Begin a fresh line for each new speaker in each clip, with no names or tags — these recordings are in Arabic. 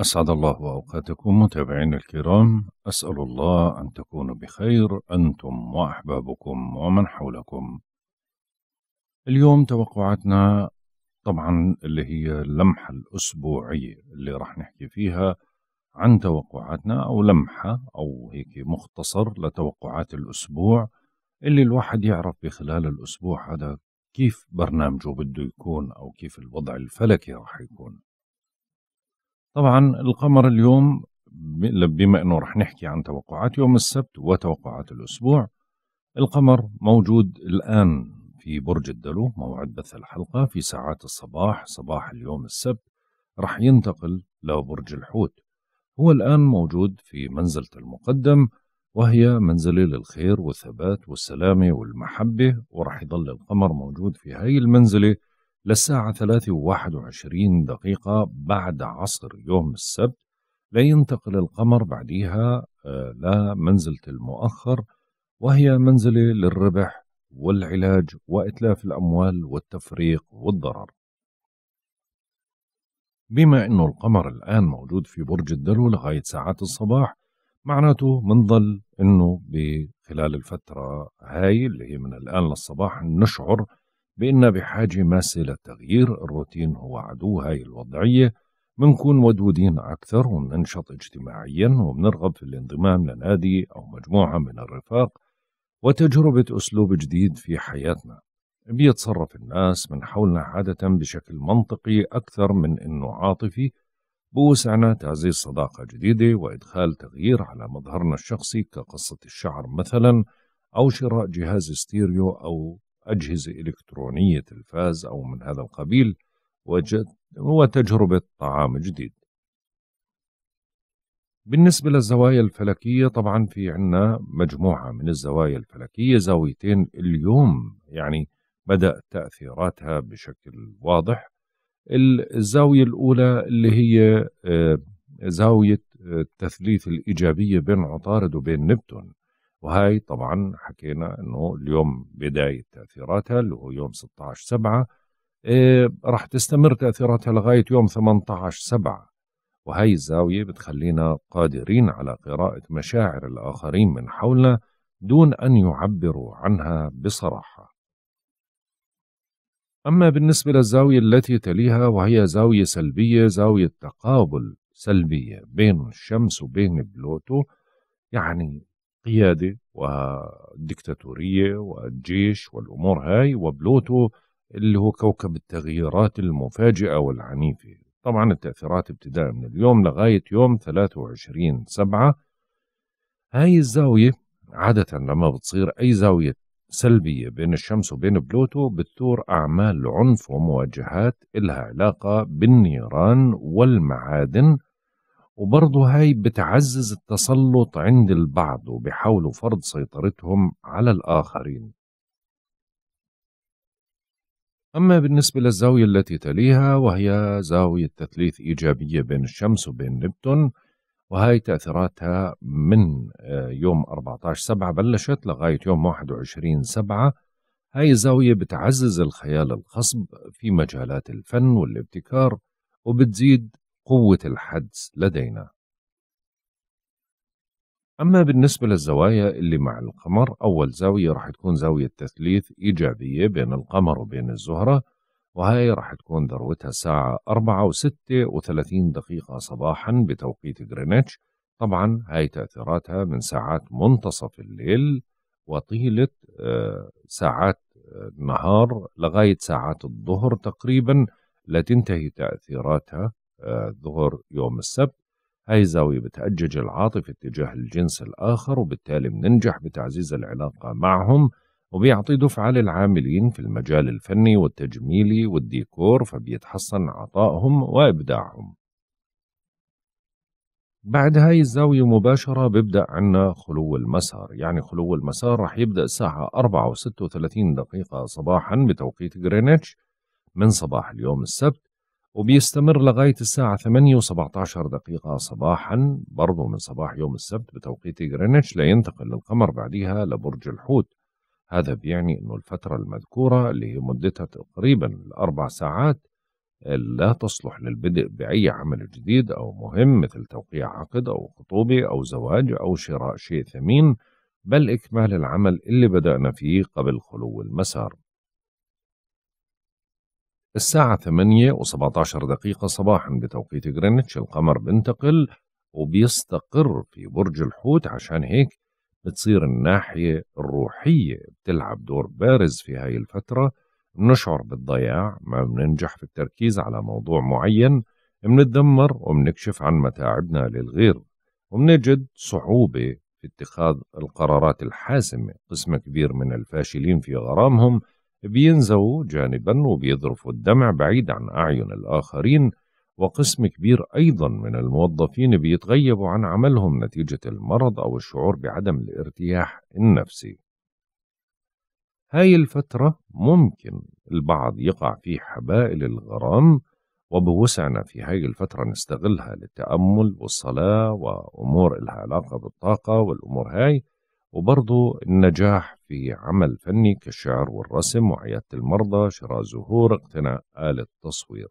أسعد الله أوقاتكم متابعين الكرام أسأل الله أن تكونوا بخير أنتم وأحبابكم ومن حولكم اليوم توقعاتنا طبعا اللي هي اللمحة الأسبوعية اللي راح نحكي فيها عن توقعاتنا أو لمحة أو هيك مختصر لتوقعات الأسبوع اللي الواحد يعرف بخلال الأسبوع هذا كيف برنامجه بده يكون أو كيف الوضع الفلكي راح يكون طبعا القمر اليوم بما انه رح نحكي عن توقعات يوم السبت وتوقعات الاسبوع القمر موجود الان في برج الدلو موعد بث الحلقه في ساعات الصباح صباح اليوم السبت رح ينتقل لبرج الحوت هو الان موجود في منزله المقدم وهي منزله للخير والثبات والسلامه والمحبه ورح يضل القمر موجود في هاي المنزله للساعة 3 دقيقة بعد عصر يوم السبت لا ينتقل القمر بعديها آه، لمنزلة المؤخر وهي منزلة للربح والعلاج وإتلاف الأموال والتفريق والضرر بما أنه القمر الآن موجود في برج الدلو لغاية ساعات الصباح معناته منظل أنه بخلال الفترة هاي اللي هي من الآن للصباح نشعر بأن بحاجة ماسة للتغيير الروتين هو عدو هاي الوضعية منكون ودودين أكثر ومننشط اجتماعيا ومنرغب في الانضمام لنادي أو مجموعة من الرفاق وتجربة أسلوب جديد في حياتنا بيتصرف الناس من حولنا عادة بشكل منطقي أكثر من أنه عاطفي بوسعنا تعزيز صداقة جديدة وإدخال تغيير على مظهرنا الشخصي كقصة الشعر مثلا أو شراء جهاز ستيريو أو أجهزة إلكترونية تلفاز أو من هذا القبيل وتجربة طعام جديد بالنسبة للزوايا الفلكية طبعا في عنا مجموعة من الزوايا الفلكية زاويتين اليوم يعني بدأ تأثيراتها بشكل واضح الزاوية الأولى اللي هي آه، زاوية آه، التثليث الإيجابية بين عطارد وبين نبتون وهي طبعا حكينا انه اليوم بدايه تاثيراتها اللي هو يوم 16 7 إيه، راح تستمر تاثيراتها لغايه يوم 18 7 وهي الزاويه بتخلينا قادرين على قراءه مشاعر الاخرين من حولنا دون ان يعبروا عنها بصراحه. اما بالنسبه للزاويه التي تليها وهي زاويه سلبيه زاويه تقابل سلبيه بين الشمس وبين بلوتو يعني قيادة ودكتاتورية والجيش والأمور هاي وبلوتو اللي هو كوكب التغييرات المفاجئة والعنيفة طبعا التأثيرات ابتداء من اليوم لغاية يوم 23 سبعة هاي الزاوية عادة لما بتصير أي زاوية سلبية بين الشمس وبين بلوتو بتثور أعمال عنف ومواجهات إلها علاقة بالنيران والمعادن وبرضه هاي بتعزز التسلط عند البعض وبيحاولوا فرض سيطرتهم على الآخرين أما بالنسبة للزاوية التي تليها وهي زاوية تثليث إيجابية بين الشمس وبين نبتون وهي تأثيراتها من آه، يوم 14 سبعة بلشت لغاية يوم 21 سبعة هاي الزاوية بتعزز الخيال الخصب في مجالات الفن والابتكار وبتزيد قوة الحدس لدينا أما بالنسبة للزوايا اللي مع القمر أول زاوية راح تكون زاوية تثليث إيجابية بين القمر وبين الزهرة وهي راح تكون ذروتها الساعة 4 و 36 دقيقة صباحا بتوقيت غرينتش طبعا هاي تأثيراتها من ساعات منتصف الليل وطيلة آه، ساعات النهار آه، لغاية ساعات الظهر تقريبا لتنتهي تأثيراتها ظهر يوم السبت هاي الزاوية بتأجج العاطفة تجاه الجنس الآخر وبالتالي بننجح بتعزيز العلاقة معهم وبيعطي دفعة للعاملين في المجال الفني والتجميلي والديكور فبيتحسن عطائهم وإبداعهم بعد هاي الزاوية مباشرة بيبدأ عنا خلو المسار يعني خلو المسار رح يبدأ الساعة 4 و 36 دقيقة صباحا بتوقيت غرينتش من صباح اليوم السبت وبيستمر لغاية الساعة 8 و17 دقيقة صباحا برضو من صباح يوم السبت بتوقيت غرينتش لينتقل القمر بعدها لبرج الحوت هذا بيعني أنه الفترة المذكورة اللي هي مدتها تقريبا الأربع ساعات لا تصلح للبدء بأي عمل جديد أو مهم مثل توقيع عقد أو خطوبة أو زواج أو شراء شيء ثمين بل إكمال العمل اللي بدأنا فيه قبل خلو المسار الساعة 8 و17 دقيقة صباحا بتوقيت جرينتش القمر بينتقل وبيستقر في برج الحوت عشان هيك بتصير الناحية الروحية بتلعب دور بارز في هاي الفترة بنشعر بالضياع ما بننجح في التركيز على موضوع معين بنتدمر وبنكشف عن متاعبنا للغير وبنجد صعوبة في اتخاذ القرارات الحاسمة قسم كبير من الفاشلين في غرامهم بينزووا جانبا وبيذرفوا الدمع بعيد عن أعين الآخرين وقسم كبير أيضا من الموظفين بيتغيبوا عن عملهم نتيجة المرض أو الشعور بعدم الارتياح
النفسي
هاي الفترة ممكن البعض يقع في حبائل الغرام وبوسعنا في هاي الفترة نستغلها للتأمل والصلاة وأمور إلها علاقة بالطاقة والأمور هاي وبرضه النجاح في عمل فني كالشعر والرسم وعيادة المرضى شراء زهور اقتناء آلة تصوير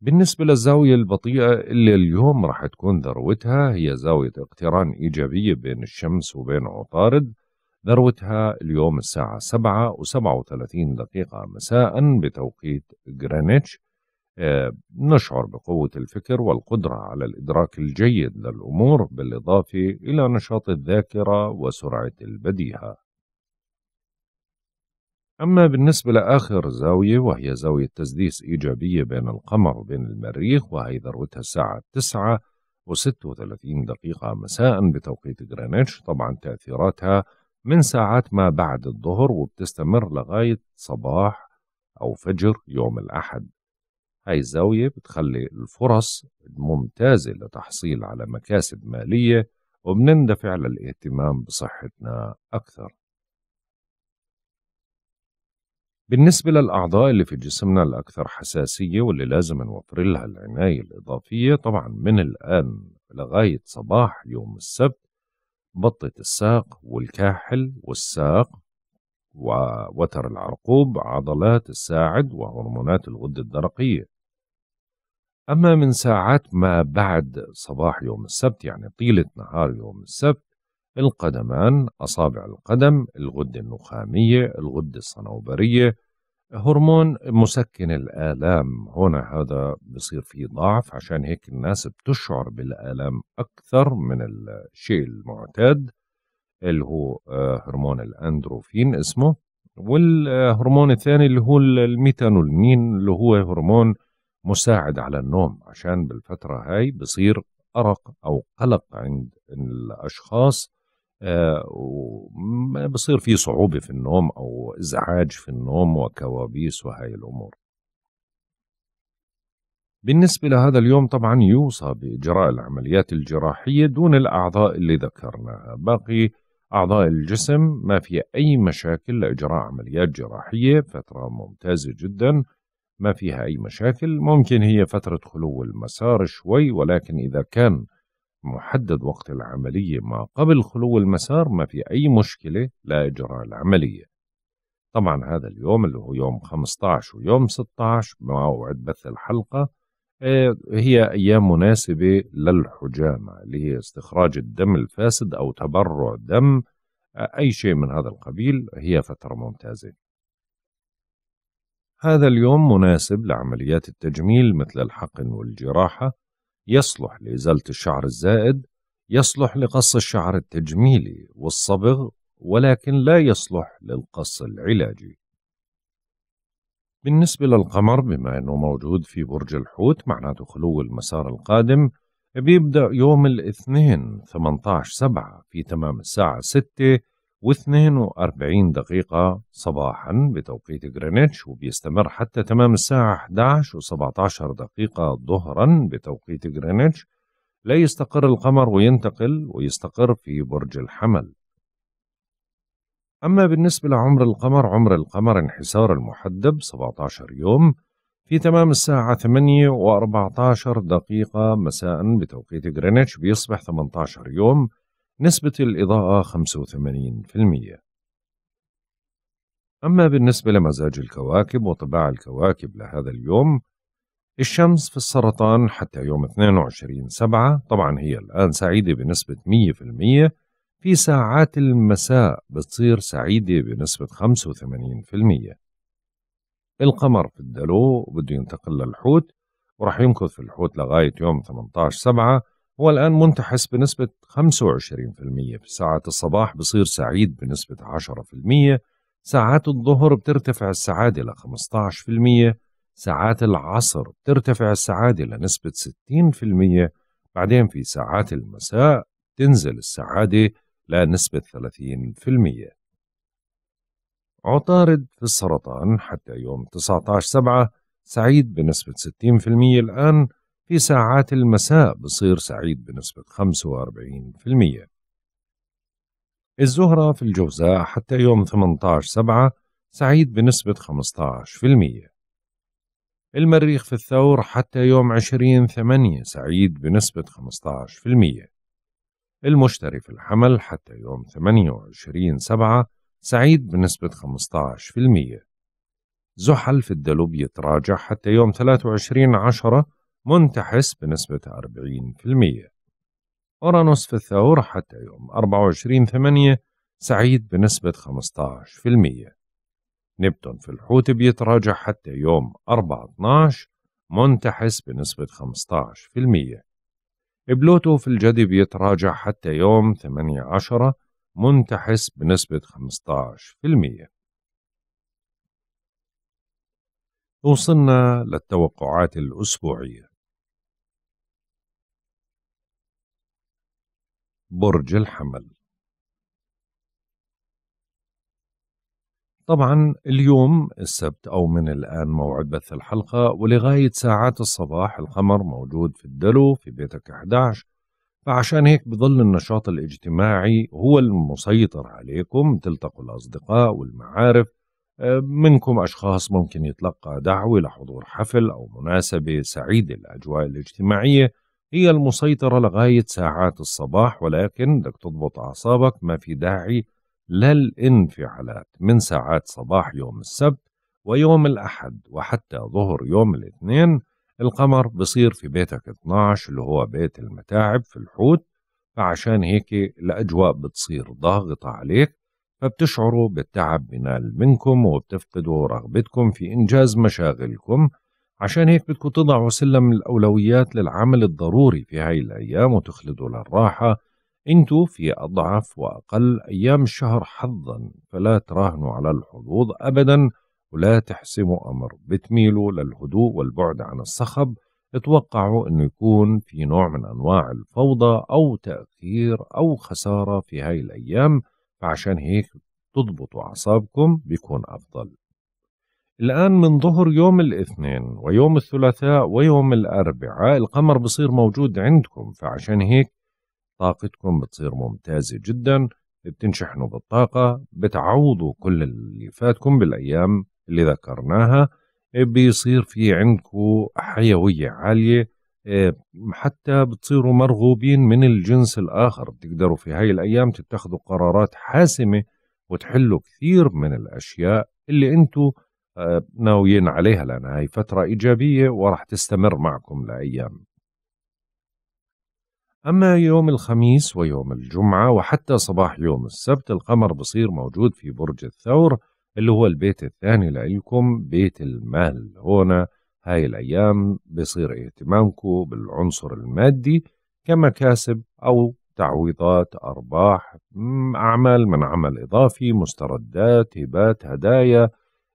بالنسبة للزاوية البطيئة اللي اليوم راح تكون ذروتها هي زاوية اقتران إيجابية بين الشمس وبين عطارد ذروتها اليوم الساعة 7 و 37 دقيقة مساء بتوقيت جرينتش آه، نشعر بقوة الفكر والقدرة على الإدراك الجيد للأمور بالإضافة إلى نشاط الذاكرة وسرعة البديهة. أما بالنسبة لآخر زاوية وهي زاوية تسديس إيجابية بين القمر وبين المريخ وهي ذروتها الساعة 9 و36 دقيقة مساء بتوقيت غرينتش طبعا تأثيراتها من ساعات ما بعد الظهر وبتستمر لغاية صباح أو فجر يوم الأحد هاي الزاوية بتخلي الفرص ممتازة لتحصيل على مكاسب مالية وبنندفع للاهتمام بصحتنا أكثر بالنسبة للأعضاء اللي في جسمنا الأكثر حساسية واللي لازم نوفر لها العناية الإضافية طبعا من الآن لغاية صباح يوم السبت بطة الساق والكاحل والساق ووتر العرقوب عضلات الساعد وهرمونات الغدة الدرقية أما من ساعات ما بعد صباح يوم السبت يعني طيلة نهار يوم السبت القدمان أصابع القدم الغدة النخامية الغدة الصنوبرية هرمون مسكن الآلام هنا هذا بصير فيه ضعف عشان هيك الناس بتشعر بالآلام أكثر من الشيء المعتاد اللي هو آه، هرمون الأندروفين اسمه والهرمون الثاني اللي هو الميتانولمين اللي هو هرمون مساعد على النوم عشان بالفترة هاي بصير أرق أو قلق عند الأشخاص آه، بصير في صعوبة في النوم أو إزعاج في النوم وكوابيس وهاي الأمور بالنسبة لهذا اليوم طبعا يوصى بإجراء العمليات الجراحية دون الأعضاء اللي ذكرناها باقي أعضاء الجسم ما في أي مشاكل لإجراء عمليات جراحية فترة ممتازة جداً ما فيها أي مشاكل ممكن هي فترة خلو المسار شوي ولكن إذا كان محدد وقت العملية ما قبل خلو المسار ما في أي مشكلة لإجراء العملية طبعا هذا اليوم اللي هو يوم 15 ويوم 16 موعد بث الحلقة آه، هي أيام مناسبة للحجامة اللي هي استخراج الدم الفاسد أو تبرع دم آه، أي شيء من هذا القبيل هي فترة ممتازة هذا اليوم مناسب لعمليات التجميل مثل الحقن والجراحة يصلح لإزالة الشعر الزائد يصلح لقص الشعر التجميلي والصبغ ولكن لا يصلح للقص العلاجي بالنسبة للقمر بما أنه موجود في برج الحوت معناته خلو المسار القادم بيبدأ يوم الاثنين 18 سبعة في تمام الساعة 6 و42 دقيقة صباحا بتوقيت غرينتش وبيستمر حتى تمام الساعة 11 و17 دقيقة ظهرا بتوقيت غرينتش لا يستقر القمر وينتقل ويستقر في برج الحمل أما بالنسبة لعمر القمر عمر القمر انحسار المحدب 17 يوم في تمام الساعة 8 و14 دقيقة مساء بتوقيت غرينتش بيصبح 18 يوم نسبة الإضاءة 85% أما بالنسبة لمزاج الكواكب وطباع الكواكب لهذا اليوم الشمس في السرطان حتى يوم 22 سبعة طبعا هي الآن سعيدة بنسبة 100% في, ساعات المساء بتصير سعيدة بنسبة 85% القمر في الدلو بده ينتقل للحوت ورح يمكث في الحوت لغاية يوم 18 سبعة هو الآن منتحس بنسبة 25% في ساعة الصباح بصير سعيد بنسبة 10% ساعات الظهر بترتفع السعادة ل 15% ساعات العصر بترتفع السعادة لنسبة 60% بعدين في ساعات المساء تنزل السعادة لنسبة 30% عطارد في السرطان حتى يوم 19 سبعة سعيد بنسبة 60% الآن في ساعات المساء بصير سعيد بنسبة 45% الزهرة في الجوزاء حتى يوم 18 سبعة سعيد بنسبة 15% المريخ في الثور حتى يوم 20 ثمانية سعيد بنسبة 15% المشتري في الحمل حتى يوم 28 سبعة سعيد بنسبة 15% زحل في الدلو بيتراجع حتى يوم 23 عشرة منتحس بنسبة 40% أورانوس في الثور حتى يوم 24 8 سعيد بنسبة 15% نبتون في الحوت بيتراجع حتى يوم 4 12 منتحس بنسبة 15% بلوتو في الجدي بيتراجع حتى يوم 8 10 منتحس بنسبة 15% وصلنا للتوقعات الأسبوعية برج الحمل طبعا اليوم السبت أو من الآن موعد بث الحلقة ولغاية ساعات الصباح القمر موجود في الدلو في بيتك 11 فعشان هيك بظل النشاط الاجتماعي هو المسيطر عليكم تلتقوا الأصدقاء والمعارف آه، منكم أشخاص ممكن يتلقى دعوة لحضور حفل أو مناسبة سعيدة الأجواء الاجتماعية هي المسيطرة لغاية ساعات الصباح ولكن بدك تضبط أعصابك ما في داعي للانفعالات من ساعات صباح يوم السبت ويوم الأحد وحتى ظهر يوم الاثنين القمر بصير في بيتك 12 اللي هو بيت المتاعب في الحوت فعشان هيك الأجواء بتصير ضاغطة عليك فبتشعروا بالتعب بنال منكم وبتفقدوا رغبتكم في إنجاز مشاغلكم عشان هيك بدكم تضعوا سلم الأولويات للعمل الضروري في هاي الأيام وتخلدوا للراحة انتو في أضعف وأقل أيام الشهر حظا فلا تراهنوا على الحظوظ أبدا ولا تحسموا أمر بتميلوا للهدوء والبعد عن الصخب اتوقعوا أنه يكون في نوع من أنواع الفوضى أو تأخير أو خسارة في هاي الأيام فعشان هيك تضبطوا أعصابكم بيكون أفضل الآن من ظهر يوم الاثنين ويوم الثلاثاء ويوم الأربعاء القمر بصير موجود عندكم فعشان هيك طاقتكم بتصير ممتازة جدا بتنشحنوا بالطاقة بتعوضوا كل اللي فاتكم بالأيام اللي ذكرناها بيصير في عندكم حيوية عالية إيه، حتى بتصيروا مرغوبين من الجنس الآخر بتقدروا في هاي الأيام تتخذوا قرارات حاسمة وتحلوا كثير من الأشياء اللي انتم ناويين عليها لأن هاي فترة إيجابية وراح تستمر معكم لأيام أما يوم الخميس ويوم الجمعة وحتى صباح يوم السبت القمر بصير موجود في برج الثور اللي هو البيت الثاني لإلكم بيت المال هنا هاي الأيام بصير اهتمامكم بالعنصر المادي كمكاسب أو تعويضات أرباح أعمال من عمل إضافي مستردات هبات هدايا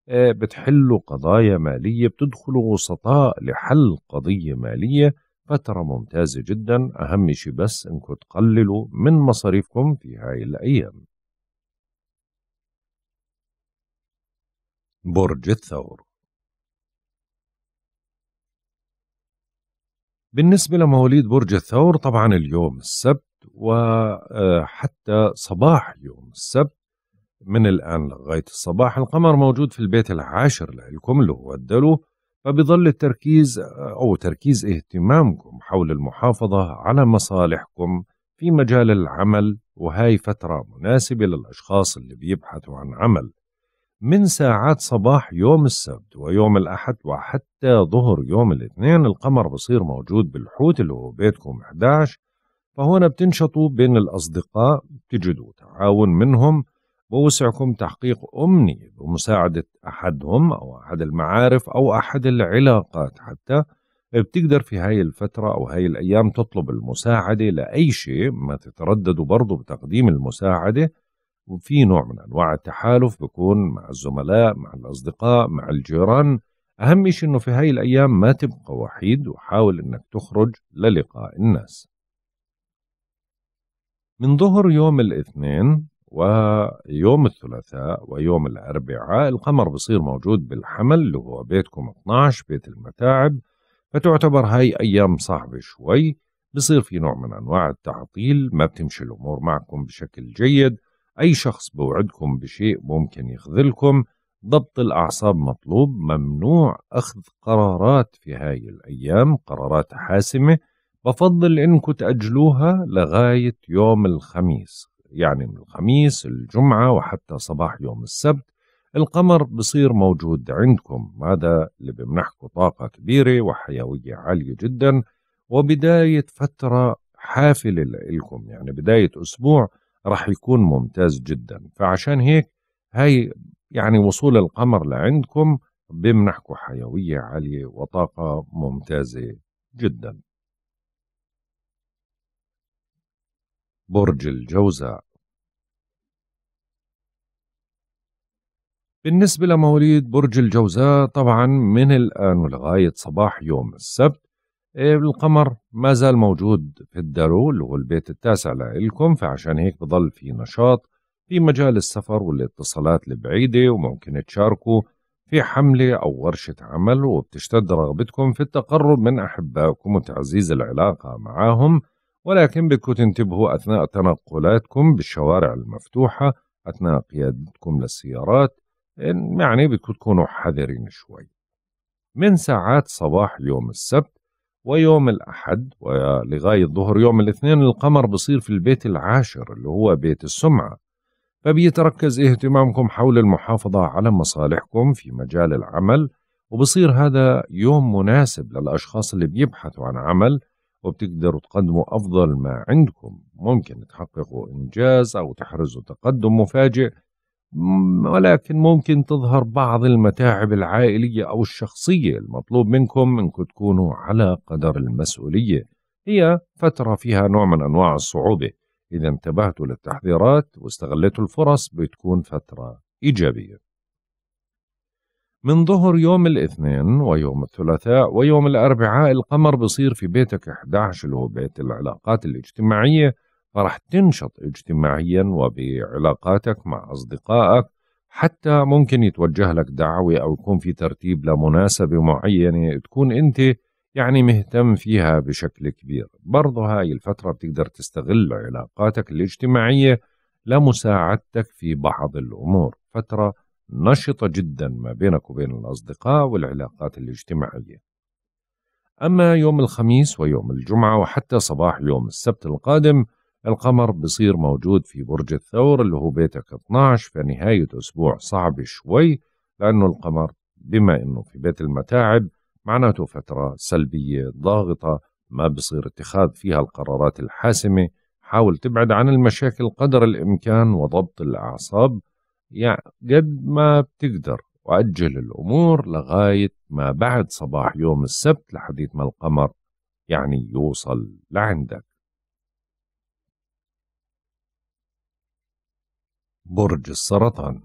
آه، بتحلوا قضايا مالية بتدخلوا وسطاء لحل قضية مالية فترة ممتازة جدا أهم شيء بس إنكم تقللوا من مصاريفكم في هاي الأيام برج الثور بالنسبة لمواليد برج الثور طبعا اليوم السبت وحتى صباح يوم السبت من الآن لغاية الصباح القمر موجود في البيت العاشر لكم اللي هو الدلو فبيظل التركيز آه، أو تركيز اهتمامكم حول المحافظة على مصالحكم في مجال العمل وهاي فترة مناسبة للأشخاص اللي بيبحثوا عن عمل من ساعات صباح يوم السبت ويوم الأحد وحتى ظهر يوم الاثنين القمر بصير موجود بالحوت اللي هو بيتكم 11 فهنا بتنشطوا بين الأصدقاء بتجدوا تعاون منهم بوسعكم تحقيق أمني بمساعدة أحدهم أو أحد المعارف أو أحد العلاقات حتى بتقدر في هاي الفترة أو هاي الأيام تطلب المساعدة لأي شيء ما تترددوا برضو بتقديم المساعدة وفي نوع من أنواع التحالف بكون مع الزملاء مع الأصدقاء مع الجيران أهم شيء أنه في هاي الأيام ما تبقى وحيد وحاول أنك تخرج للقاء الناس من ظهر يوم الاثنين ويوم الثلاثاء ويوم الأربعاء القمر بصير موجود بالحمل اللي هو بيتكم 12 بيت المتاعب فتعتبر هاي أيام صعبة شوي بصير في نوع من أنواع التعطيل ما بتمشي الأمور معكم بشكل جيد أي شخص بوعدكم بشيء ممكن يخذلكم ضبط الأعصاب مطلوب ممنوع أخذ قرارات في هاي الأيام قرارات حاسمة بفضل إنكم تأجلوها لغاية يوم الخميس يعني من الخميس الجمعة وحتى صباح يوم السبت القمر بصير موجود عندكم هذا اللي بمنحكم طاقة كبيرة وحيوية عالية جدا وبداية فترة حافلة لكم يعني بداية أسبوع رح يكون ممتاز جدا فعشان هيك هاي يعني وصول القمر لعندكم بمنحكم حيوية عالية وطاقة ممتازة جداً برج الجوزاء بالنسبة لمواليد برج الجوزاء طبعا من الآن ولغاية صباح يوم السبت إيه، القمر ما زال موجود في الدرو اللي هو البيت التاسع لإلكم فعشان هيك بضل في نشاط في مجال السفر والاتصالات البعيدة وممكن تشاركوا في حملة أو ورشة عمل وبتشتد رغبتكم في التقرب من أحبائكم وتعزيز العلاقة معهم ولكن بدكم تنتبهوا أثناء تنقلاتكم بالشوارع المفتوحة أثناء قيادتكم للسيارات يعني بدكم تكونوا حذرين شوي من ساعات صباح يوم السبت ويوم الأحد ولغاية ظهر يوم الاثنين القمر بصير في البيت العاشر اللي هو بيت السمعة فبيتركز اهتمامكم حول المحافظة على مصالحكم في مجال العمل وبصير هذا يوم مناسب للأشخاص اللي بيبحثوا عن عمل وبتقدروا تقدموا أفضل ما عندكم ممكن تحققوا إنجاز أو تحرزوا تقدم مفاجئ ولكن ممكن تظهر بعض المتاعب العائلية أو الشخصية المطلوب منكم أنكم تكونوا على قدر المسؤولية هي فترة فيها نوع من أنواع الصعوبة إذا انتبهتوا للتحذيرات واستغلتوا الفرص بتكون فترة إيجابية من ظهر يوم الاثنين ويوم الثلاثاء ويوم الأربعاء القمر بصير في بيتك 11 اللي هو بيت العلاقات الاجتماعية فرح تنشط اجتماعيا وبعلاقاتك مع أصدقائك حتى ممكن يتوجه لك دعوة أو يكون في ترتيب لمناسبة معينة تكون أنت يعني مهتم فيها بشكل كبير برضه هاي الفترة بتقدر تستغل علاقاتك الاجتماعية لمساعدتك في بعض الأمور فترة نشطة جدا ما بينك وبين الأصدقاء والعلاقات الاجتماعية أما يوم الخميس ويوم الجمعة وحتى صباح يوم السبت القادم القمر بصير موجود في برج الثور اللي هو بيتك 12 فنهاية أسبوع صعب شوي لأنه القمر بما أنه في بيت المتاعب معناته فترة سلبية ضاغطة ما بصير اتخاذ فيها القرارات الحاسمة حاول تبعد عن المشاكل قدر الإمكان وضبط الأعصاب يعني قد ما بتقدر وأجل الأمور لغاية ما بعد صباح يوم السبت لحديث ما القمر يعني يوصل لعندك برج السرطان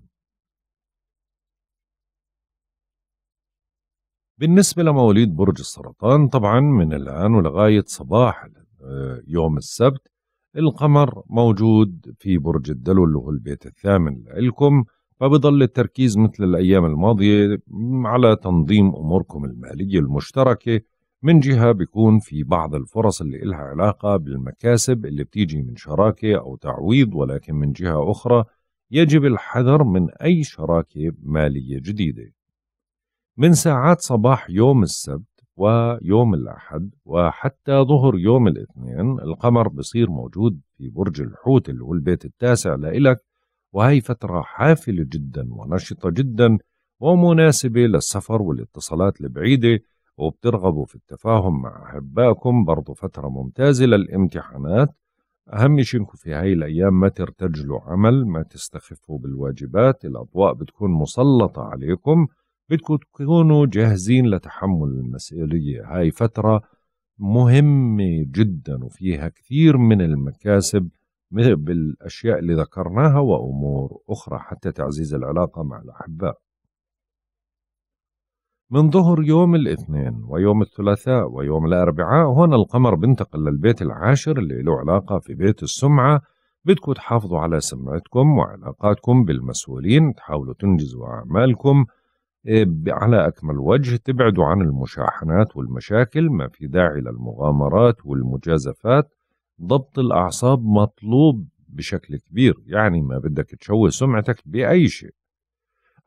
بالنسبة لمواليد برج السرطان طبعا من الآن ولغاية صباح آه، يوم السبت القمر موجود في برج الدلو اللي هو البيت الثامن لإلكم فبضل التركيز مثل الأيام الماضية على تنظيم أموركم المالية المشتركة من جهة بيكون في بعض الفرص اللي إلها علاقة بالمكاسب اللي بتيجي من شراكة أو تعويض ولكن من جهة أخرى يجب الحذر من أي شراكة مالية جديدة من ساعات صباح يوم السبت ويوم الأحد وحتى ظهر يوم الاثنين القمر بصير موجود في برج الحوت اللي هو البيت التاسع لإلك وهي فترة حافلة جدا ونشطة جدا ومناسبة للسفر والاتصالات البعيدة وبترغبوا في التفاهم مع أحبائكم برضو فترة ممتازة للامتحانات أهم شيء إنكم في هاي الأيام ما ترتجلوا عمل ما تستخفوا بالواجبات الأضواء بتكون مسلطة عليكم بدكم تكونوا جاهزين لتحمل المسؤولية هاي فترة مهمة جدا وفيها كثير من المكاسب بالأشياء اللي ذكرناها وأمور أخرى حتى تعزيز العلاقة مع الأحباء من ظهر يوم الاثنين ويوم الثلاثاء ويوم الأربعاء هنا القمر بنتقل للبيت العاشر اللي له علاقة في بيت السمعة بدكم تحافظوا على سمعتكم وعلاقاتكم بالمسؤولين تحاولوا تنجزوا أعمالكم إيه، على أكمل وجه تبعدوا عن المشاحنات والمشاكل ما في داعي للمغامرات والمجازفات ضبط الأعصاب مطلوب بشكل كبير يعني ما بدك تشوه سمعتك بأي شيء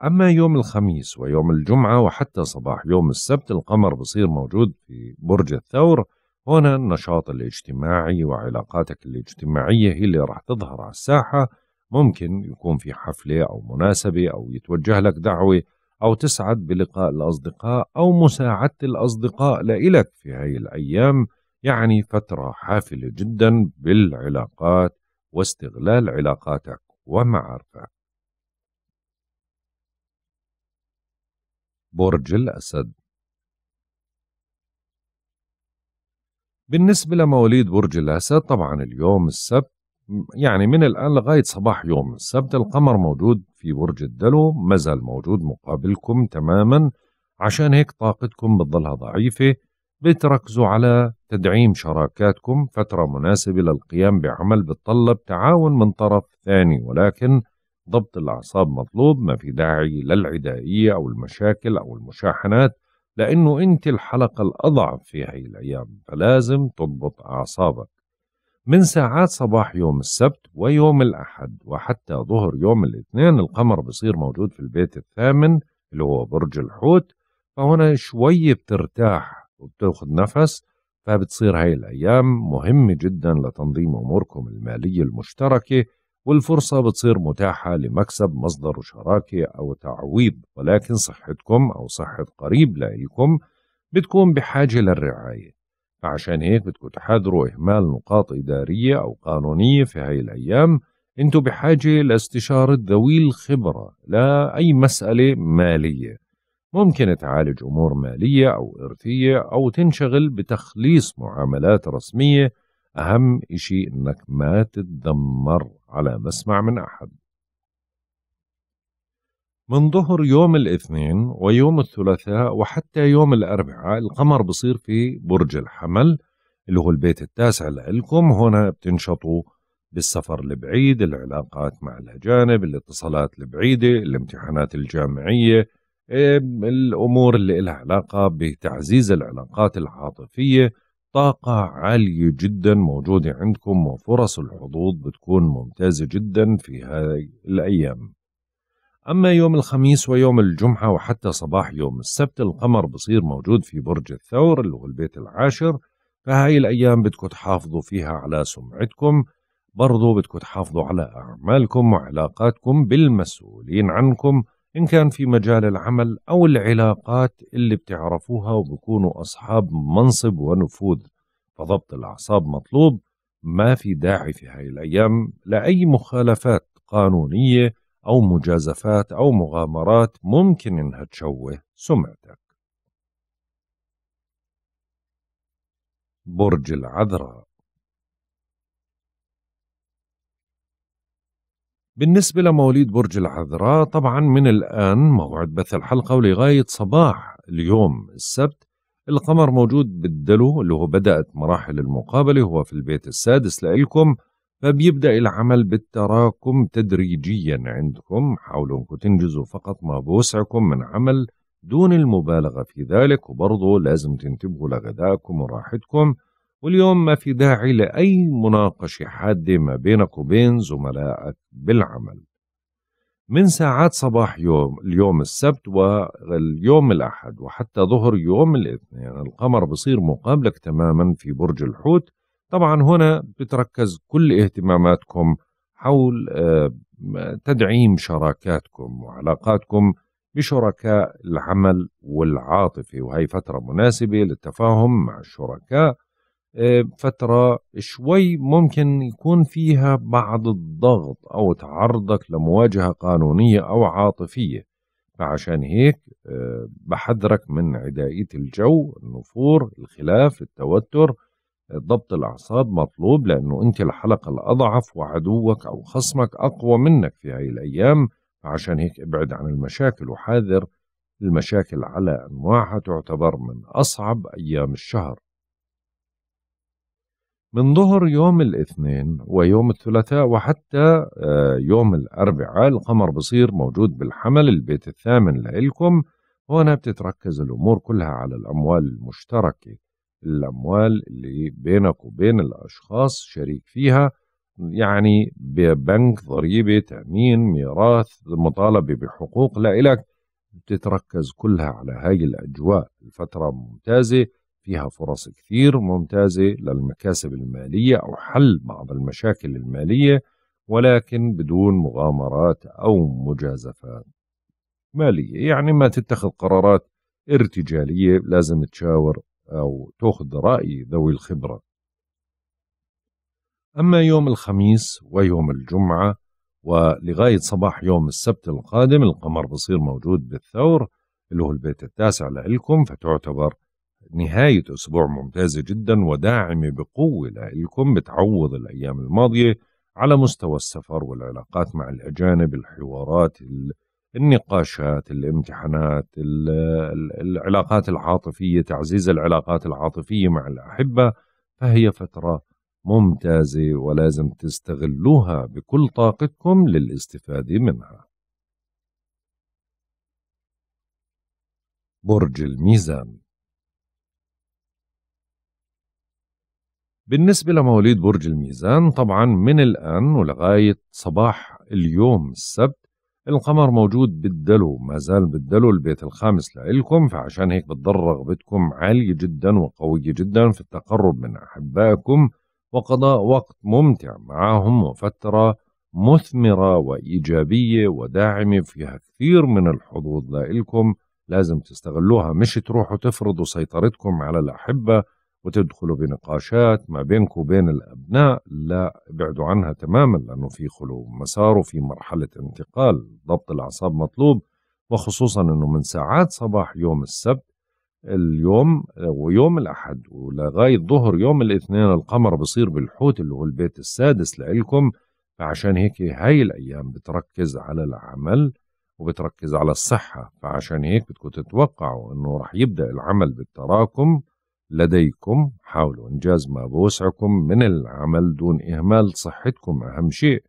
أما يوم الخميس ويوم الجمعة وحتى صباح يوم السبت القمر بصير موجود في برج الثور هنا النشاط الاجتماعي وعلاقاتك الاجتماعية هي اللي راح تظهر على الساحة ممكن يكون في حفلة أو مناسبة أو يتوجه لك دعوة أو تسعد بلقاء الأصدقاء أو مساعدة الأصدقاء لإلك في هاي الأيام يعني فترة حافلة جدا بالعلاقات واستغلال علاقاتك ومعارفك برج الأسد بالنسبة لمواليد برج الأسد طبعا اليوم السبت يعني من الآن لغاية صباح يوم السبت القمر موجود في برج الدلو ما زال موجود مقابلكم تماما عشان هيك طاقتكم بتظلها ضعيفة بتركزوا على تدعيم شراكاتكم فترة مناسبة للقيام بعمل بتطلب تعاون من طرف ثاني ولكن ضبط الأعصاب مطلوب ما في داعي للعدائية أو المشاكل أو المشاحنات لأنه أنت الحلقة الأضعف في هاي الأيام فلازم تضبط أعصابك من ساعات صباح يوم السبت ويوم الأحد وحتى ظهر يوم الاثنين القمر بصير موجود في البيت الثامن اللي هو برج الحوت فهنا شوي بترتاح وبتاخذ نفس فبتصير هاي الأيام مهمة جدا لتنظيم أموركم المالية المشتركة والفرصة بتصير متاحة لمكسب مصدر شراكة أو تعويض ولكن صحتكم أو صحة قريب لإلكم بتكون بحاجة للرعاية فعشان هيك بدكم تحاذروا إهمال نقاط إدارية أو قانونية في هاي الأيام أنتم بحاجة لاستشارة ذوي الخبرة لأي مسألة مالية ممكن تعالج أمور مالية أو إرثية أو تنشغل بتخليص معاملات رسمية أهم إشي إنك ما تتدمر على مسمع من أحد من ظهر يوم الاثنين ويوم الثلاثاء وحتى يوم الأربعاء القمر بصير في برج الحمل اللي هو البيت التاسع لإلكم هنا بتنشطوا بالسفر البعيد العلاقات مع الأجانب الاتصالات البعيدة الامتحانات الجامعية إيه، الأمور اللي لها علاقة بتعزيز العلاقات العاطفية طاقة عالية جدا موجودة عندكم وفرص الحظوظ بتكون ممتازة جدا في هاي الأيام أما يوم الخميس ويوم الجمعة وحتى صباح يوم السبت القمر بصير موجود في برج الثور اللي هو البيت العاشر فهاي الأيام بدكم تحافظوا فيها على سمعتكم برضو بدكم تحافظوا على أعمالكم وعلاقاتكم بالمسؤولين عنكم إن كان في مجال العمل أو العلاقات اللي بتعرفوها وبكونوا أصحاب منصب ونفوذ فضبط الأعصاب مطلوب ما في داعي في هاي الأيام لأي مخالفات قانونية أو مجازفات أو مغامرات ممكن إنها تشوه سمعتك برج العذراء بالنسبة لمواليد برج العذراء طبعا من الآن موعد بث الحلقة ولغاية صباح اليوم السبت القمر موجود بالدلو اللي هو بدأت مراحل المقابلة هو في البيت السادس لإلكم فبيبدأ العمل بالتراكم تدريجيا عندكم حاولوا انكم تنجزوا فقط ما بوسعكم من عمل دون المبالغة في ذلك وبرضه لازم تنتبهوا لغذائكم وراحتكم واليوم ما في داعي لأي مناقشة حادة ما بينك وبين زملائك بالعمل من ساعات صباح يوم اليوم السبت واليوم الأحد وحتى ظهر يوم الاثنين القمر بصير مقابلك تماما في برج الحوت طبعا هنا بتركز كل اهتماماتكم حول آه، تدعيم شراكاتكم وعلاقاتكم بشركاء العمل والعاطفي وهي فترة مناسبة للتفاهم مع الشركاء آه، فترة شوي ممكن يكون فيها بعض الضغط أو تعرضك لمواجهة قانونية أو عاطفية فعشان هيك آه، بحذرك من عدائية الجو النفور الخلاف التوتر ضبط الأعصاب مطلوب لأنه أنت الحلقة الأضعف وعدوك أو خصمك أقوى منك في هاي الأيام عشان هيك ابعد عن المشاكل وحاذر المشاكل على أنواعها تعتبر من أصعب أيام الشهر من ظهر يوم الاثنين ويوم الثلاثاء وحتى آه، يوم الأربعاء القمر بصير موجود بالحمل البيت الثامن لإلكم هنا بتتركز الأمور كلها على الأموال المشتركة الأموال اللي بينك وبين الأشخاص شريك فيها يعني ببنك ضريبة تأمين ميراث مطالبة بحقوق لإلك بتتركز كلها على هاي الأجواء الفترة ممتازة فيها فرص كثير ممتازة للمكاسب المالية أو حل بعض المشاكل المالية ولكن بدون مغامرات أو مجازفات مالية يعني ما تتخذ قرارات ارتجالية لازم تشاور أو تأخذ رأي ذوي الخبرة أما يوم الخميس ويوم الجمعة ولغاية صباح يوم السبت القادم القمر بصير موجود بالثور اللي هو البيت التاسع لإلكم فتعتبر نهاية أسبوع ممتازة جدا وداعمة بقوة لإلكم بتعوض الأيام الماضية على مستوى السفر والعلاقات مع الأجانب الحوارات النقاشات الامتحانات العلاقات العاطفية تعزيز العلاقات العاطفية مع الأحبة فهي فترة ممتازة ولازم تستغلوها بكل طاقتكم للاستفادة منها برج الميزان بالنسبة لمواليد برج الميزان طبعا من الآن ولغاية صباح اليوم السبت القمر موجود بالدلو ما زال بالدلو البيت الخامس لإلكم فعشان هيك بتضل رغبتكم عالية جدا وقوية جدا في التقرب من أحبائكم وقضاء وقت ممتع معهم وفترة مثمرة وإيجابية وداعمة فيها كثير من الحظوظ لإلكم لازم تستغلوها مش تروحوا تفرضوا سيطرتكم على الأحبة وتدخلوا بنقاشات ما بينك وبين الأبناء لا ابعدوا عنها تماما لأنه في خلو مسار وفي مرحلة انتقال ضبط الأعصاب مطلوب وخصوصا أنه من ساعات صباح يوم السبت اليوم آه، ويوم الأحد ولغاية ظهر يوم الاثنين القمر بصير بالحوت اللي هو البيت السادس لإلكم فعشان هيك هاي الأيام بتركز على العمل وبتركز على الصحة فعشان هيك بدكم تتوقعوا أنه رح يبدأ العمل بالتراكم لديكم حاولوا إنجاز ما بوسعكم من العمل دون إهمال صحتكم أهم شيء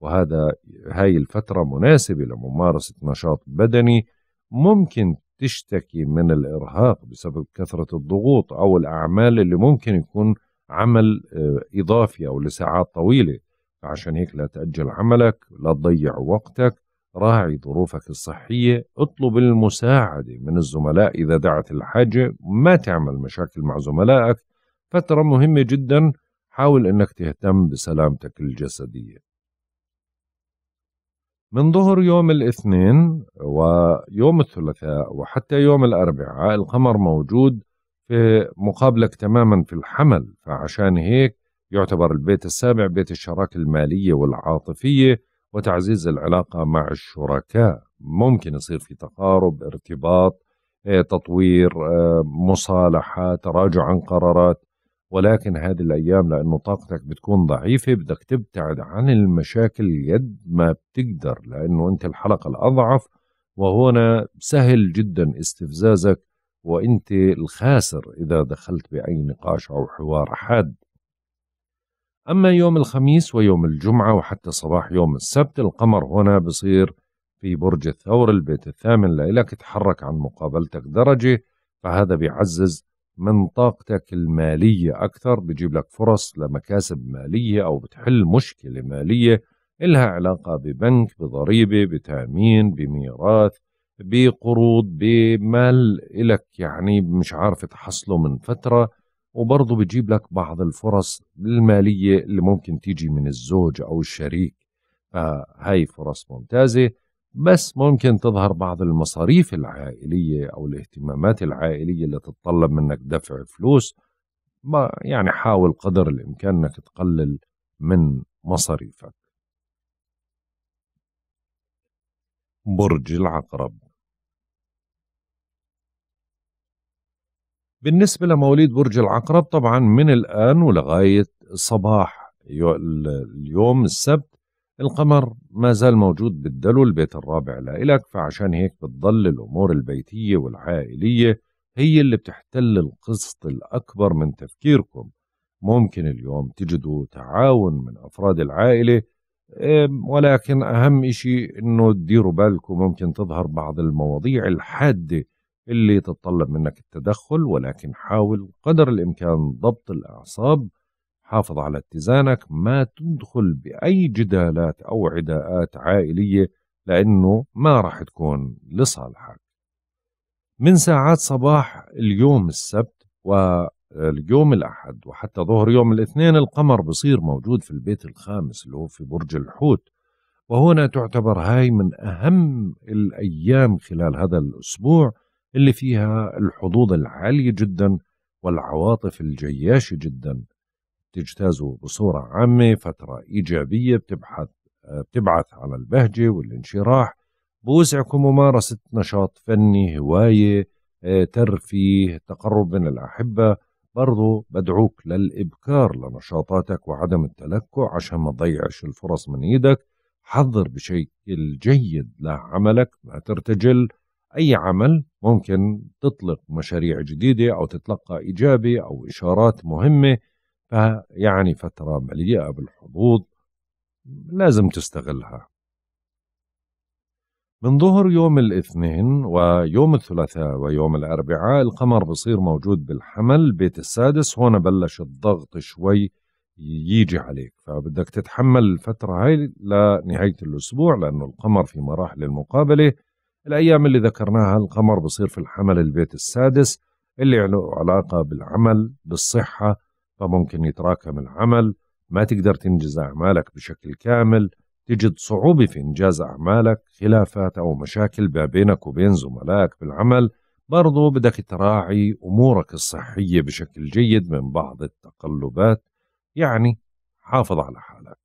وهذا هاي الفترة مناسبة لممارسة نشاط بدني ممكن تشتكي من الإرهاق بسبب كثرة الضغوط أو الأعمال اللي ممكن يكون عمل آه، إضافي أو لساعات طويلة فعشان هيك لا تأجل عملك لا تضيع وقتك راعي ظروفك الصحية اطلب المساعدة من الزملاء إذا دعت الحاجة ما تعمل مشاكل مع زملائك فترة مهمة جدا حاول أنك تهتم بسلامتك الجسدية من ظهر يوم الاثنين ويوم الثلاثاء وحتى يوم الأربعاء القمر موجود في مقابلك تماما في الحمل فعشان هيك يعتبر البيت السابع بيت الشراكة المالية والعاطفية وتعزيز العلاقه مع الشركاء ممكن يصير في تقارب ارتباط آه، تطوير آه، مصالحه تراجع عن قرارات ولكن هذه الايام لانه طاقتك بتكون ضعيفه بدك تبتعد عن المشاكل قد ما بتقدر لانه انت الحلقه الاضعف وهنا سهل جدا استفزازك وانت الخاسر اذا دخلت باي نقاش او حوار حاد أما يوم الخميس ويوم الجمعة وحتى صباح يوم السبت القمر هنا بصير في برج الثور البيت الثامن لإلك تحرك عن مقابلتك درجة فهذا بيعزز من طاقتك المالية أكثر بيجيب لك فرص لمكاسب مالية أو بتحل مشكلة مالية إلها علاقة ببنك بضريبة بتأمين بميراث بقروض بمال إلك يعني مش عارف تحصله من فترة وبرضه بتجيب لك بعض الفرص المالية اللي ممكن تيجي من الزوج أو الشريك فهاي فرص ممتازة بس ممكن تظهر بعض المصاريف العائلية أو الاهتمامات العائلية اللي تتطلب منك دفع فلوس ما يعني حاول قدر الإمكان أنك تقلل من مصاريفك برج العقرب بالنسبة لمواليد برج العقرب طبعا من الآن ولغاية صباح اليوم السبت القمر ما زال موجود بالدلو البيت الرابع لإلك فعشان هيك بتضل الأمور البيتية والعائلية هي اللي بتحتل القسط الأكبر من تفكيركم ممكن اليوم تجدوا تعاون من أفراد العائلة ولكن أهم إشي أنه تديروا بالكم ممكن تظهر بعض المواضيع الحادة اللي تتطلب منك التدخل ولكن حاول قدر الإمكان ضبط الأعصاب حافظ على اتزانك ما تدخل بأي جدالات أو عداءات عائلية لأنه ما راح تكون لصالحك من ساعات صباح اليوم السبت واليوم الأحد وحتى ظهر يوم الاثنين القمر بصير موجود في البيت الخامس اللي هو في برج الحوت وهنا تعتبر هاي من أهم الأيام خلال هذا الأسبوع اللي فيها الحظوظ العالية جدا والعواطف الجياشة جدا تجتازوا بصورة عامة فترة إيجابية بتبحث بتبعث على البهجة والانشراح بوسعكم ممارسة نشاط فني هواية آه، ترفيه تقرب من الأحبة برضو بدعوك للإبكار لنشاطاتك وعدم التلكع عشان ما تضيعش الفرص من إيدك حضر بشكل جيد لعملك ما ترتجل أي عمل ممكن تطلق مشاريع جديدة أو تتلقى إجابة أو إشارات مهمة فيعني فترة مليئة بالحظوظ لازم تستغلها من ظهر يوم الاثنين ويوم الثلاثاء ويوم الأربعاء القمر بصير موجود بالحمل بيت السادس هون بلش الضغط شوي يجي عليك فبدك تتحمل الفترة هاي لنهاية الأسبوع لأنه القمر في مراحل المقابلة الأيام اللي ذكرناها القمر بصير في الحمل البيت السادس اللي له علاقة بالعمل بالصحة فممكن يتراكم العمل ما تقدر تنجز أعمالك بشكل كامل تجد صعوبة في إنجاز أعمالك خلافات أو مشاكل ما بينك وبين زملائك بالعمل برضو بدك تراعي أمورك الصحية بشكل جيد من بعض التقلبات يعني حافظ على حالك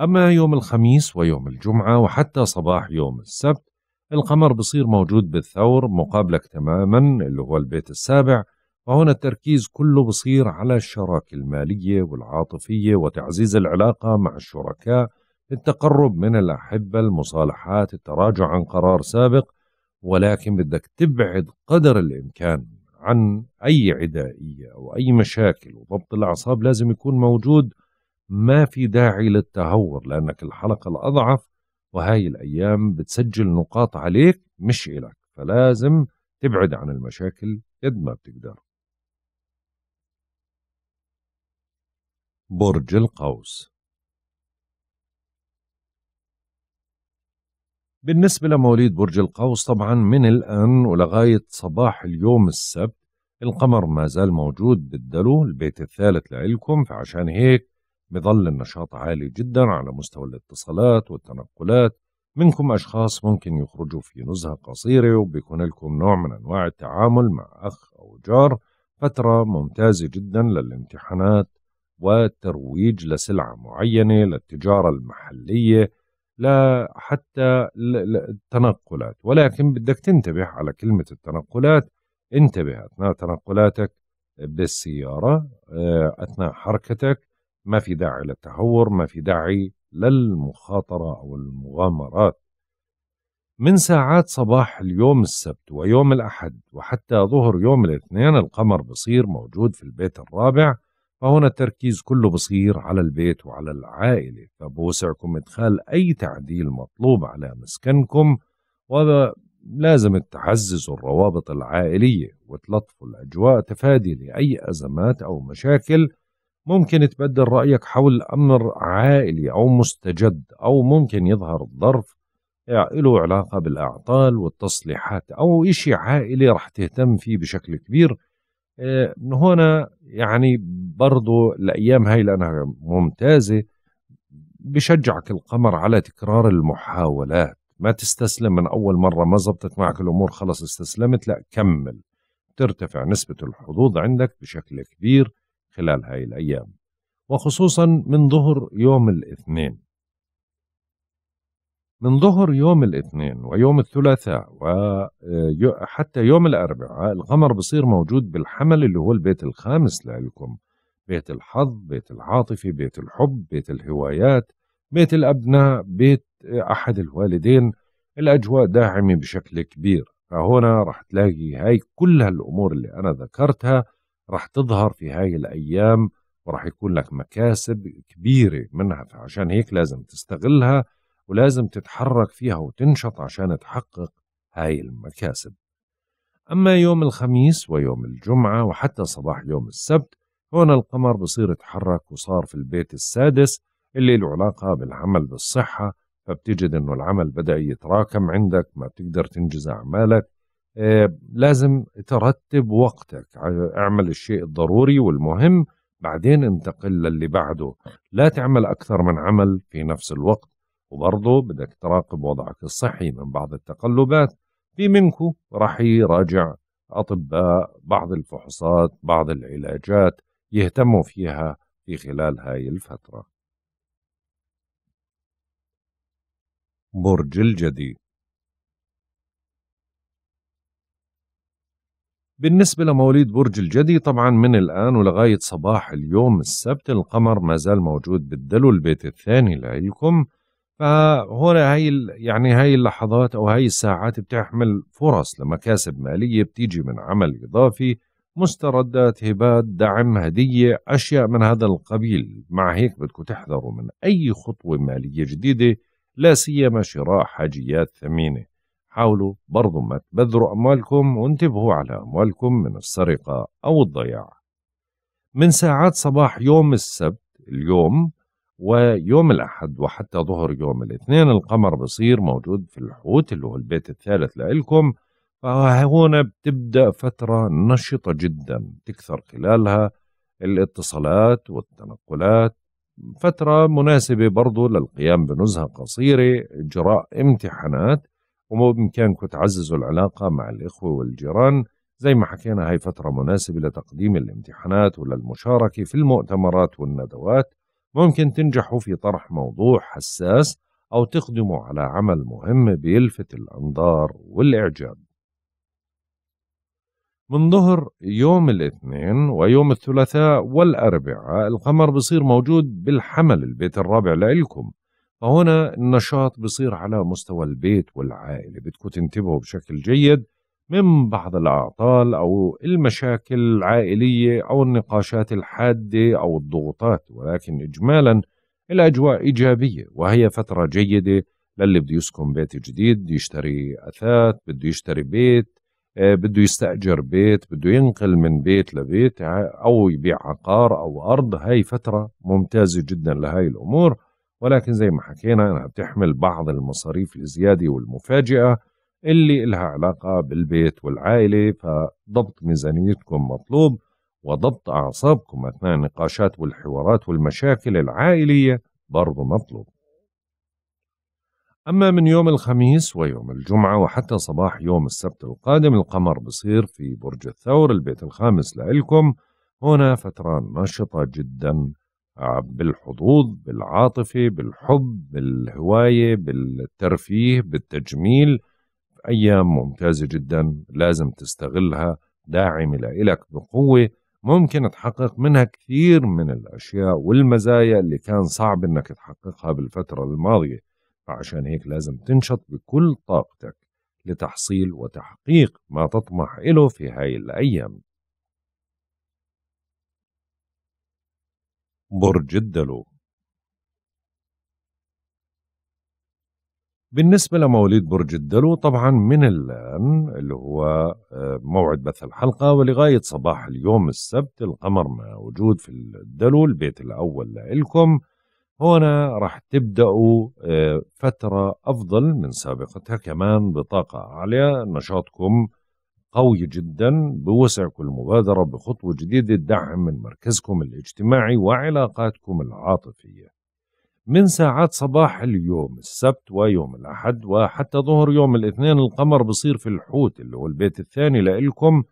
أما يوم الخميس ويوم الجمعة وحتى صباح يوم السبت القمر بصير موجود بالثور مقابلك تماما اللي هو البيت السابع فهنا التركيز كله بصير على الشراكة المالية والعاطفية وتعزيز العلاقة مع الشركاء التقرب من الأحبة المصالحات التراجع عن قرار سابق ولكن بدك تبعد قدر الإمكان عن أي عدائية أو أي مشاكل وضبط الأعصاب لازم يكون موجود ما في داعي للتهور لأنك الحلقة الأضعف وهاي الأيام بتسجل نقاط عليك مش إلك فلازم تبعد عن المشاكل قد ما بتقدر برج القوس بالنسبة لمواليد برج القوس طبعا من الآن ولغاية صباح اليوم السبت القمر ما زال موجود بالدلو البيت الثالث لإلكم فعشان هيك بظل النشاط عالي جدا على مستوى الاتصالات والتنقلات منكم أشخاص ممكن يخرجوا في نزهة قصيرة وبيكون لكم نوع من أنواع التعامل مع أخ أو جار فترة ممتازة جدا للامتحانات والترويج لسلعة معينة للتجارة المحلية لا حتى التنقلات ولكن بدك تنتبه على كلمة التنقلات انتبه أثناء تنقلاتك بالسيارة آه، أثناء حركتك ما في داعي للتهور ما في داعي للمخاطرة أو المغامرات من ساعات صباح اليوم السبت ويوم الأحد وحتى ظهر يوم الاثنين القمر بصير موجود في البيت الرابع فهنا التركيز كله بصير على البيت وعلى العائلة فبوسعكم إدخال أي تعديل مطلوب على مسكنكم ولازم تعززوا الروابط العائلية وتلطفوا الأجواء تفادي لأي أزمات أو مشاكل ممكن تبدل رأيك حول أمر عائلي أو مستجد أو ممكن يظهر ظرف له علاقة بالأعطال والتصليحات أو إشي عائلي رح تهتم فيه بشكل كبير من آه، هنا يعني برضو الأيام هاي لأنها ممتازة بشجعك القمر على تكرار المحاولات ما تستسلم من أول مرة ما زبطت معك الأمور خلص استسلمت لا كمل ترتفع نسبة الحظوظ عندك بشكل كبير خلال هاي الأيام وخصوصا من ظهر يوم الاثنين من ظهر يوم الاثنين ويوم الثلاثاء وحتى آه، يوم الأربعاء القمر بصير موجود بالحمل اللي هو البيت الخامس لإلكم بيت الحظ بيت العاطفة بيت الحب بيت الهوايات بيت الأبناء بيت آه، أحد الوالدين الأجواء داعمة بشكل كبير فهنا رح تلاقي هاي كل هالأمور اللي أنا ذكرتها راح تظهر في هاي الأيام وراح يكون لك مكاسب كبيرة منها عشان هيك لازم تستغلها ولازم تتحرك فيها وتنشط عشان تحقق هاي المكاسب أما يوم الخميس ويوم الجمعة وحتى صباح يوم السبت هون القمر بصير يتحرك وصار في البيت السادس اللي له علاقة بالعمل بالصحة فبتجد انه العمل بدأ يتراكم عندك ما بتقدر تنجز أعمالك آه، لازم ترتب وقتك اعمل الشيء الضروري والمهم بعدين انتقل للي بعده لا تعمل أكثر من عمل في نفس الوقت وبرضه بدك تراقب وضعك الصحي من بعض التقلبات في منكم راح يراجع أطباء بعض الفحوصات بعض العلاجات يهتموا فيها في خلال هاي الفترة برج الجدي بالنسبة لمواليد برج الجدي طبعا من الآن ولغاية صباح اليوم السبت القمر ما زال موجود بالدلو البيت الثاني لإلكم فهنا هاي يعني هاي اللحظات أو هاي الساعات بتحمل فرص لمكاسب مالية بتيجي من عمل إضافي مستردات هبات دعم هدية أشياء من هذا القبيل مع هيك بدكم تحذروا من أي خطوة مالية جديدة لا سيما شراء حاجيات ثمينة حاولوا برضو ما تبذروا أموالكم وانتبهوا على أموالكم من السرقة أو الضياع من ساعات صباح يوم السبت اليوم ويوم الأحد وحتى ظهر يوم الاثنين القمر بصير موجود في الحوت اللي هو البيت الثالث لإلكم فهنا بتبدأ فترة نشطة جدا تكثر خلالها الاتصالات والتنقلات فترة مناسبة برضو للقيام بنزهة قصيرة إجراء امتحانات وما بإمكانكم تعززوا العلاقة مع الإخوة والجيران زي ما حكينا هاي فترة مناسبة لتقديم الامتحانات وللمشاركة في المؤتمرات والندوات ممكن تنجحوا في طرح موضوع حساس أو تقدموا على عمل مهم بيلفت الأنظار والإعجاب من ظهر يوم الاثنين ويوم الثلاثاء والأربعاء القمر بصير موجود بالحمل البيت الرابع لإلكم فهنا النشاط بصير على مستوى البيت والعائلة بدكم تنتبهوا بشكل جيد من بعض الأعطال أو المشاكل العائلية أو النقاشات الحادة أو الضغوطات ولكن إجمالا الأجواء إيجابية وهي فترة جيدة للي بده يسكن بيت جديد بده يشتري أثاث بده يشتري بيت آه، بده يستأجر بيت بده ينقل من بيت لبيت أو يبيع عقار أو أرض هاي فترة ممتازة جدا لهاي الأمور ولكن زي ما حكينا انها بتحمل بعض المصاريف الزياده والمفاجئه اللي إلها علاقة بالبيت والعائلة فضبط ميزانيتكم مطلوب وضبط أعصابكم أثناء النقاشات والحوارات والمشاكل العائلية برضو مطلوب أما من يوم الخميس ويوم الجمعة وحتى صباح يوم السبت القادم القمر بصير في برج الثور البيت الخامس لإلكم هنا فترة نشطة جدا آه، بالحظوظ بالعاطفة بالحب بالهواية بالترفيه بالتجميل أيام ممتازة جدا لازم تستغلها داعمة لإلك بقوة ممكن تحقق منها كثير من الأشياء والمزايا اللي كان صعب إنك تحققها بالفترة الماضية فعشان هيك لازم تنشط بكل طاقتك لتحصيل وتحقيق ما تطمح إله في هاي الأيام برج الدلو بالنسبة لمواليد برج الدلو طبعا من الآن اللي هو آه، موعد بث الحلقة ولغاية صباح اليوم السبت القمر موجود في الدلو البيت الأول لإلكم هنا راح تبدأوا آه، فترة أفضل من سابقتها كمان بطاقة عالية نشاطكم قوي جدا بوسعكم المبادرة بخطوة جديدة دعم من مركزكم الاجتماعي وعلاقاتكم العاطفية من ساعات صباح اليوم السبت ويوم الأحد وحتى ظهر يوم الاثنين القمر بصير في الحوت اللي هو البيت الثاني لإلكم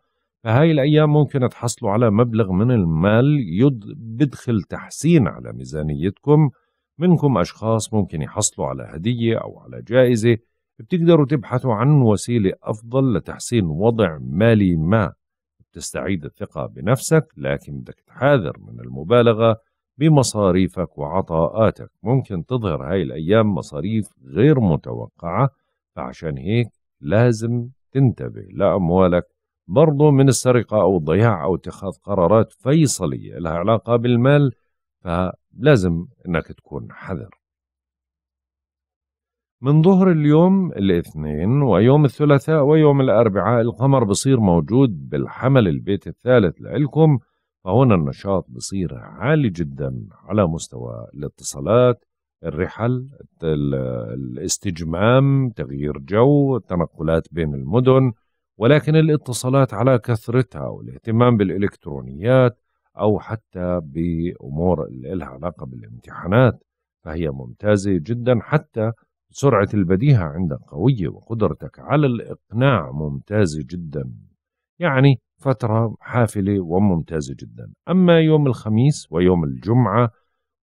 فهاي الأيام ممكن تحصلوا على مبلغ من المال يد بدخل تحسين على ميزانيتكم منكم أشخاص ممكن يحصلوا على هدية أو على جائزة بتقدروا تبحثوا عن وسيلة أفضل لتحسين وضع مالي ما بتستعيد الثقة بنفسك لكن بدك تحاذر من المبالغة بمصاريفك وعطاءاتك ممكن تظهر هاي الأيام مصاريف غير متوقعة فعشان هيك لازم تنتبه لأموالك برضو من السرقة أو الضياع أو اتخاذ قرارات فيصلية لها علاقة بالمال فلازم أنك تكون حذر من ظهر اليوم الاثنين ويوم الثلاثاء ويوم الأربعاء القمر بصير موجود بالحمل البيت الثالث لإلكم فهنا النشاط بصير عالي جدا على مستوى الاتصالات الرحل الاستجمام تغيير جو التنقلات بين المدن ولكن الاتصالات على كثرتها والاهتمام بالإلكترونيات أو حتى بأمور اللي لها علاقة بالامتحانات فهي ممتازة جدا حتى سرعة البديهة عندك قوية وقدرتك على الإقناع ممتازة جدا يعني فترة حافلة وممتازة جدا أما يوم الخميس ويوم الجمعة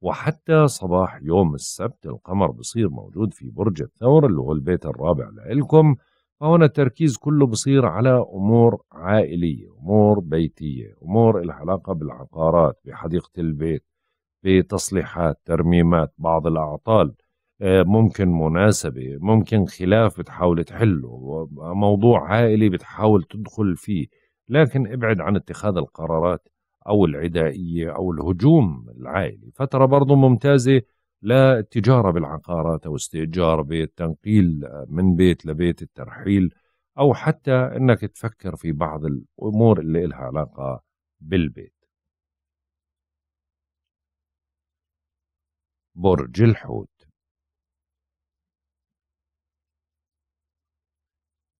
وحتى صباح يوم السبت القمر بصير موجود في برج الثور اللي هو البيت الرابع لإلكم فهنا التركيز كله بصير على أمور عائلية أمور بيتية أمور العلاقة بالعقارات بحديقة البيت بتصليحات ترميمات بعض الأعطال آه، ممكن مناسبة ممكن خلاف بتحاول تحله موضوع عائلي بتحاول تدخل فيه لكن ابعد عن اتخاذ القرارات أو العدائية أو الهجوم العائلي فترة برضو ممتازة للتجارة بالعقارات أو استئجار بيت تنقيل من بيت لبيت الترحيل أو حتى أنك تفكر في بعض الأمور اللي إلها علاقة بالبيت برج الحوت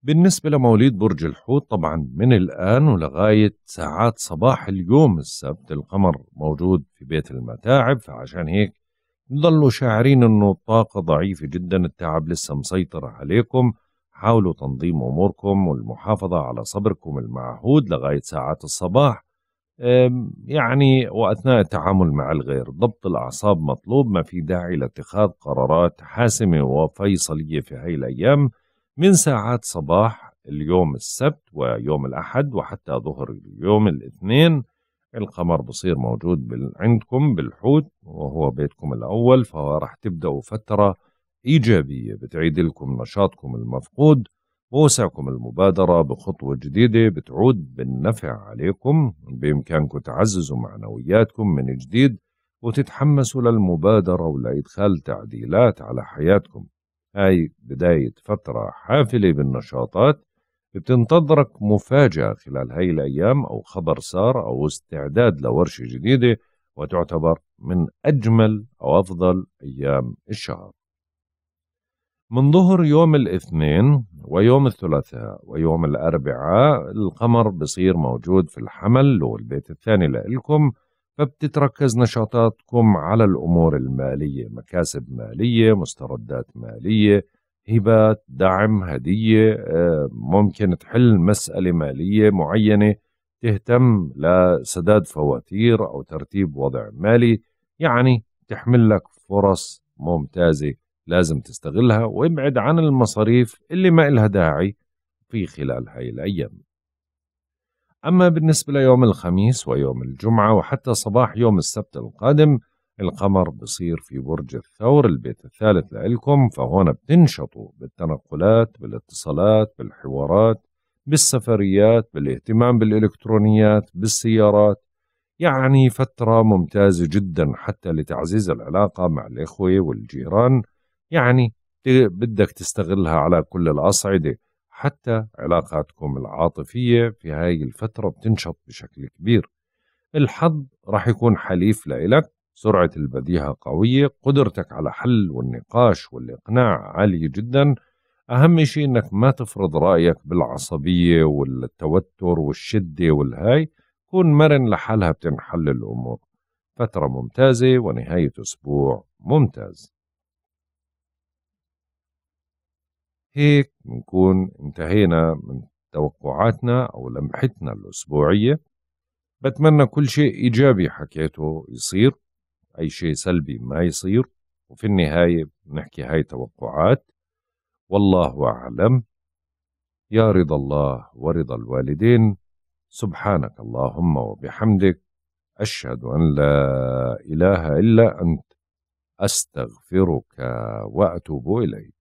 بالنسبة لمواليد برج الحوت طبعا من الآن ولغاية ساعات صباح اليوم السبت القمر موجود في بيت المتاعب فعشان هيك ضلوا شاعرين انه الطاقة ضعيفة جدا التعب لسه مسيطر عليكم حاولوا تنظيم اموركم والمحافظة على صبركم المعهود لغاية ساعات الصباح يعني واثناء التعامل مع الغير ضبط الاعصاب مطلوب ما في داعي لاتخاذ قرارات حاسمة وفيصلية في هاي الايام من ساعات صباح اليوم السبت ويوم الأحد وحتى ظهر يوم الاثنين القمر بصير موجود عندكم بالحوت وهو بيتكم الأول فراح تبدأوا فترة إيجابية بتعيد لكم نشاطكم المفقود ووسعكم المبادرة بخطوة جديدة بتعود بالنفع عليكم بإمكانكم تعززوا معنوياتكم من جديد وتتحمسوا للمبادرة ولإدخال تعديلات على حياتكم هاي بداية فترة حافلة بالنشاطات بتنتظرك مفاجأة خلال هاي الأيام أو خبر سار أو استعداد لورشة جديدة وتعتبر من أجمل أو أفضل أيام الشهر من ظهر يوم الاثنين ويوم الثلاثاء ويوم الأربعاء القمر بصير موجود في الحمل والبيت الثاني لإلكم فبتتركز نشاطاتكم على الأمور المالية مكاسب مالية مستردات مالية هبات دعم هدية آه، ممكن تحل مسألة مالية معينة تهتم لسداد فواتير أو ترتيب وضع مالي يعني تحمل لك فرص ممتازة لازم تستغلها وابعد عن المصاريف اللي ما إلها داعي في خلال هاي الأيام أما بالنسبة ليوم الخميس ويوم الجمعة وحتى صباح يوم السبت القادم القمر بصير في برج الثور البيت الثالث لإلكم فهون بتنشطوا بالتنقلات بالاتصالات بالحوارات بالسفريات بالاهتمام بالإلكترونيات بالسيارات يعني فترة ممتازة جدا حتى لتعزيز العلاقة مع الإخوة والجيران يعني بدك تستغلها على كل الأصعدة حتى علاقاتكم العاطفية في هاي الفترة بتنشط بشكل كبير الحظ رح يكون حليف لإلك سرعة البديهة قوية قدرتك على حل والنقاش والإقناع عالية جدا أهم شيء إنك ما تفرض رأيك بالعصبية والتوتر والشدة والهاي كون مرن لحالها بتنحل الأمور فترة ممتازة ونهاية أسبوع ممتاز هيك بنكون انتهينا من توقعاتنا أو لمحتنا الأسبوعية بتمنى كل شيء إيجابي حكيته يصير أي شيء سلبي ما يصير وفي النهاية بنحكي هاي توقعات والله أعلم يا رضا الله ورضا الوالدين سبحانك اللهم وبحمدك أشهد أن لا إله إلا أنت أستغفرك وأتوب إليك